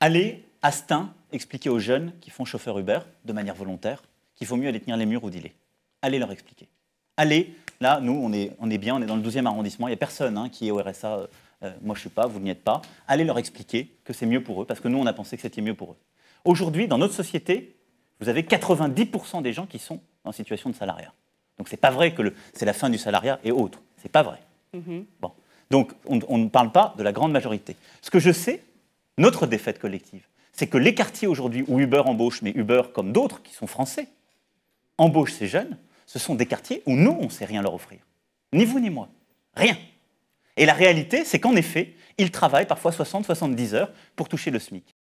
Allez, Astin, expliquer aux jeunes qui font chauffeur Uber de manière volontaire qu'il vaut mieux aller tenir les murs ou dealer. Allez leur expliquer. Allez, là, nous, on est, bien, on est dans le 12e arrondissement, il n'y a personne hein, qui est au RSA, euh, euh, moi je ne suis pas, vous n'y êtes pas. Allez leur expliquer que c'est mieux pour eux, parce que nous, on a pensé que c'était mieux pour eux. Aujourd'hui, dans notre société, vous avez 90% des gens qui sont en situation de salariat. Donc ce n'est pas vrai que c'est la fin du salariat et autres. Ce n'est pas vrai. Mm-hmm. Bon. Donc on ne parle pas de la grande majorité. Ce que je sais, notre défaite collective, c'est que les quartiers aujourd'hui où Uber embauche, mais Uber comme d'autres qui sont français, embauche ces jeunes, ce sont des quartiers où nous, on ne sait rien leur offrir. Ni vous ni moi. Rien. Et la réalité, c'est qu'en effet, ils travaillent parfois 60-70 heures pour toucher le SMIC.